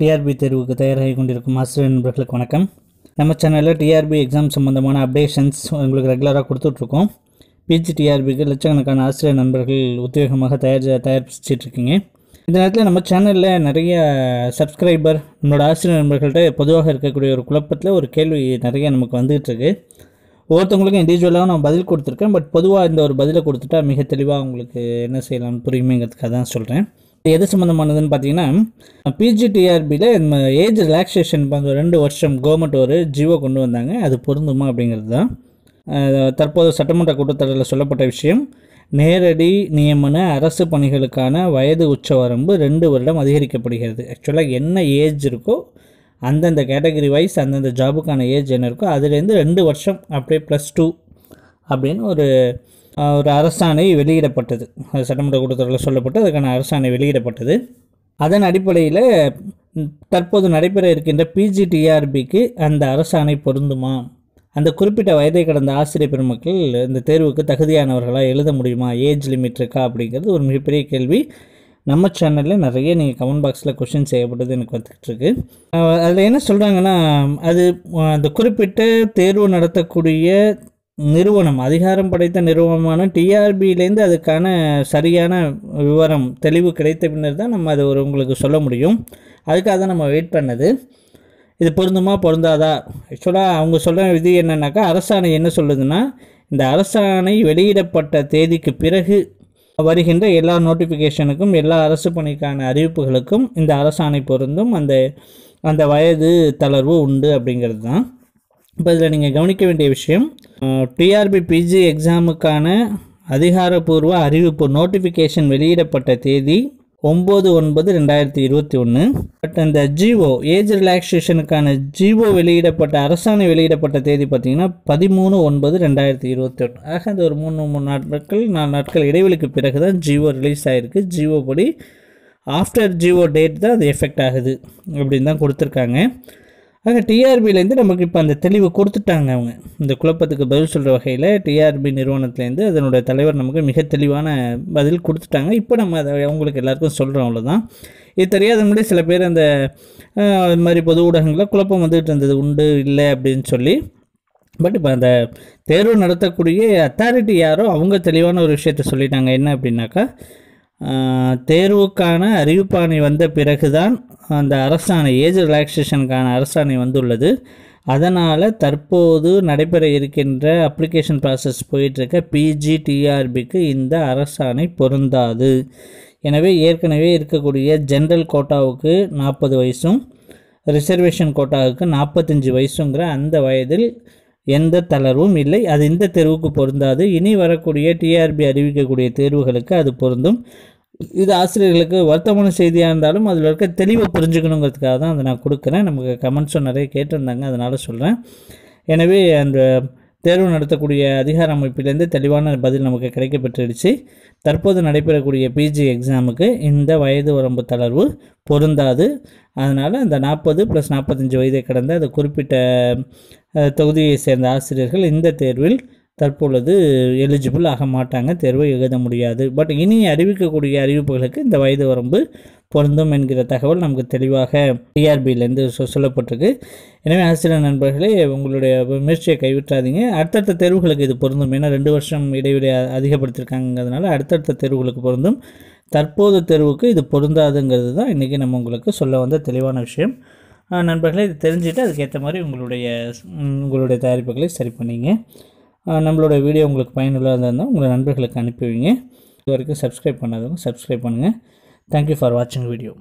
TRP தேர்வுக்கு தயாராகி கொண்டிருக்கும் ஆசிரியர் நண்பர்களுக்கு வணக்கம் நம்ம சேனலில் டிஆர்பி எக்ஸாம் சம்மந்தமான அப்டேஷன்ஸ் உங்களுக்கு ரெகுலராக கொடுத்துட்ருக்கோம் பிஜி டிஆர்பிக்கு லட்சக்கணக்கான ஆசிரியர் நண்பர்கள் உத்வேகமாக தயார் தயாரிச்சிட்ருக்கீங்க இந்த நேரத்தில் நம்ம சேனலில் நிறைய சப்ஸ்கிரைபர் நம்மளோட ஆசிரியர் நண்பர்கள்ட்ட பொதுவாக இருக்கக்கூடிய ஒரு குழப்பத்தில் ஒரு கேள்வி நிறைய நமக்கு வந்துகிட்ருக்கு ஒவ்வொருத்தவங்களுக்கும் இண்டிவிஜுவலாக நான் பதில் கொடுத்துருக்கேன் பட் பொதுவாக இந்த ஒரு பதிலை கொடுத்துட்டா மிக தெளிவாக உங்களுக்கு என்ன செய்யலாம்னு புரியுமேங்கிறதுக்காக தான் சொல்கிறேன் எது சம்மந்தமானதுன்னு பார்த்தீங்கன்னா பிஜிடிஆர்பியில் ஏஜ் ரிலாக்ஸேஷன் பண்ணுற ரெண்டு வருஷம் கவர்மெண்ட் ஒரு ஜிஓ கொண்டு வந்தாங்க அது பொருந்துமா அப்படிங்கிறது தான் தற்போது சட்டமன்ற கூட்டத்தொடரில் சொல்லப்பட்ட விஷயம் நேரடி நியமன அரசு பணிகளுக்கான வயது உச்சவரம்பு ரெண்டு வருடம் அதிகரிக்கப்படுகிறது ஆக்சுவலாக என்ன ஏஜ் இருக்கோ அந்தந்த கேட்டகரி வைஸ் அந்தந்த ஜாபுக்கான ஏஜ் என்ன இருக்கோ அதுலேருந்து ரெண்டு வருஷம் அப்படியே ப்ளஸ் டூ அப்படின்னு ஒரு ஒரு அரசாணை வெளியிடப்பட்டது அது சட்டமன்ற கூட்டத்தொடரில் சொல்லப்பட்டு அதுக்கான அரசாணை வெளியிடப்பட்டது அதன் அடிப்படையில் தற்போது நடைபெற இருக்கின்ற பிஜிடிஆர்பிக்கு அந்த அரசாணை பொருந்துமா அந்த குறிப்பிட்ட வயதை கடந்த ஆசிரியர் பெருமக்கள் இந்த தேர்வுக்கு தகுதியானவர்களாக எழுத முடியுமா ஏஜ் லிமிட் இருக்கா அப்படிங்கிறது ஒரு மிகப்பெரிய கேள்வி நம்ம சேனலில் நிறைய நீங்கள் கமெண்ட் பாக்ஸில் கொஷின் செய்யப்பட்டது எனக்கு வந்துகிட்ருக்கு அதில் என்ன சொல்கிறாங்கன்னா அது அந்த குறிப்பிட்ட தேர்வு நடத்தக்கூடிய நிறுவனம் அதிகாரம் படைத்த நிறுவனமான டிஆர்பியிலேருந்து அதுக்கான சரியான விவரம் தெளிவு கிடைத்த பின்னர் தான் நம்ம அது ஒரு உங்களுக்கு சொல்ல முடியும் அதுக்காக தான் நம்ம வெயிட் பண்ணது இது பொருந்துமா பொருந்தாதா ஆக்சுவலாக அவங்க சொல்கிற விதி என்னென்னாக்கா அரசாணை என்ன சொல்லுதுன்னா இந்த அரசாணை வெளியிடப்பட்ட தேதிக்கு பிறகு வருகின்ற எல்லா நோட்டிஃபிகேஷனுக்கும் எல்லா அரசு பணிக்கான அறிவிப்புகளுக்கும் இந்த அரசாணை பொருந்தும் அந்த அந்த வயது தளர்வு உண்டு அப்படிங்கிறது தான் இப்போ இதில் நீங்கள் கவனிக்க வேண்டிய விஷயம் டிஆர்பி பிஜி எக்ஸாமுக்கான அதிகாரப்பூர்வ அறிவிப்பு நோட்டிஃபிகேஷன் வெளியிடப்பட்ட தேதி ஒம்பது ஒன்பது ரெண்டாயிரத்தி இருபத்தி ஒன்று பட் அந்த ஜிஓ ஏஜ் ரிலாக்ஸேஷனுக்கான ஜிஓ வெளியிடப்பட்ட அரசாணை வெளியிடப்பட்ட தேதி பார்த்திங்கன்னா பதிமூணு ஒன்பது ரெண்டாயிரத்தி இருபத்தி ஒன்று ஆக அந்த ஒரு மூணு மூணு நாட்கள் நாலு நாட்கள் இடைவெளிக்கு பிறகு தான் ஜிஓ ரிலீஸ் ஆகிருக்கு ஜிஓ படி ஆஃப்டர் ஜிஓ டேட் தான் அது எஃபெக்ட் ஆகுது அப்படின்னு தான் கொடுத்துருக்காங்க ஆனால் டிஆர்பிலேருந்து நமக்கு இப்போ அந்த தெளிவு கொடுத்துட்டாங்க அவங்க இந்த குழப்பத்துக்கு பதில் சொல்கிற வகையில் டிஆர்பி நிறுவனத்துலேருந்து அதனோட தலைவர் நமக்கு மிக தெளிவான பதில் கொடுத்துட்டாங்க இப்போ நம்ம அதை அவங்களுக்கு எல்லாருக்கும் சொல்கிறோம் அவ்வளோதான் இது தெரியாத முடியும் சில பேர் அந்த அது மாதிரி பொது ஊடகங்களில் குழப்பம் வந்துகிட்டு இருந்தது உண்டு இல்லை அப்படின்னு சொல்லி பட் இப்போ அந்த தேர்வு நடத்தக்கூடிய அத்தாரிட்டி யாரோ அவங்க தெளிவான ஒரு விஷயத்த சொல்லிட்டாங்க என்ன அப்படின்னாக்கா தேர்வுக்கான அறிவிப்பாணை வந்த பிறகுதான் அந்த அரசாணை ஏஜ் ரிலாக்ஸேஷனுக்கான அரசாணை வந்துள்ளது அதனால் தற்போது நடைபெற இருக்கின்ற அப்ளிகேஷன் ப்ராசஸ் போயிட்டுருக்க பிஜிடிஆர்பிக்கு இந்த அரசாணை பொருந்தாது எனவே ஏற்கனவே இருக்கக்கூடிய ஜென்ரல் கோட்டாவுக்கு நாற்பது வயசும் ரிசர்வேஷன் கோட்டாவுக்கு நாற்பத்தஞ்சு வயசுங்கிற அந்த வயதில் எந்த தளர்வும் இல்லை அது இந்த தேர்வுக்கு பொருந்தாது இனி வரக்கூடிய டிஆர்பி அறிவிக்கக்கூடிய தேர்வுகளுக்கு அது பொருந்தும் இது ஆசிரியர்களுக்கு வருத்தமான செய்தியாக இருந்தாலும் அதில் இருக்க தெளிவை புரிஞ்சுக்கணுங்கிறதுக்காக தான் அதை நான் கொடுக்குறேன் நமக்கு கமெண்ட்ஸும் நிறைய கேட்டிருந்தாங்க அதனால் சொல்கிறேன் எனவே அந்த தேர்வு நடத்தக்கூடிய அதிகார அமைப்பிலேருந்து தெளிவான பதில் நமக்கு கிடைக்கப்பட்டுடுச்சு தற்போது நடைபெறக்கூடிய பிஜி எக்ஸாமுக்கு இந்த வயது வரம்பு தளர்வு பொருந்தாது அதனால் அந்த நாற்பது ப்ளஸ் நாற்பத்தஞ்சு வயதை கடந்த அந்த குறிப்பிட்ட தொகுதியை சேர்ந்த ஆசிரியர்கள் இந்த தேர்வில் தற்பொழுது எலிஜிபிள் ஆக மாட்டாங்க தேர்வை எழுத முடியாது பட் இனி அறிவிக்கக்கூடிய அறிவிப்புகளுக்கு இந்த வயது வரம்பு பொருந்தும் என்கிற தகவல் நமக்கு தெளிவாக டிஆர்பியிலேருந்து சொல்லப்பட்டிருக்கு எனவே ஆசிரியர் நண்பர்களே உங்களுடைய முயற்சியை கைவிட்டாதீங்க அடுத்தடுத்த தேர்வுகளுக்கு இது பொருந்தும் ஏன்னா ரெண்டு வருஷம் இடைவெளி அதிகப்படுத்தியிருக்காங்கிறதுனால அடுத்தடுத்த தேர்வுகளுக்கு பொருந்தும் தற்போது தேர்வுக்கு இது பொருந்தாதுங்கிறது தான் இன்றைக்கி நம்ம உங்களுக்கு சொல்ல வந்த தெளிவான விஷயம் நண்பர்களே இது தெரிஞ்சுட்டு அதுக்கேற்ற மாதிரி உங்களுடைய உங்களுடைய தயாரிப்புகளை சரி பண்ணிங்க நம்மளோட வீடியோ உங்களுக்கு பயனுள்ளதாக இருந்தால் உங்களை நண்பர்களுக்கு அனுப்பிவிங்க இது வரைக்கும் சப்ஸ்கிரைப் பண்ணாதவங்க சப்ஸ்கிரைப் பண்ணுங்கள் தேங்க்யூ ஃபார் வாட்சிங் வீடியோ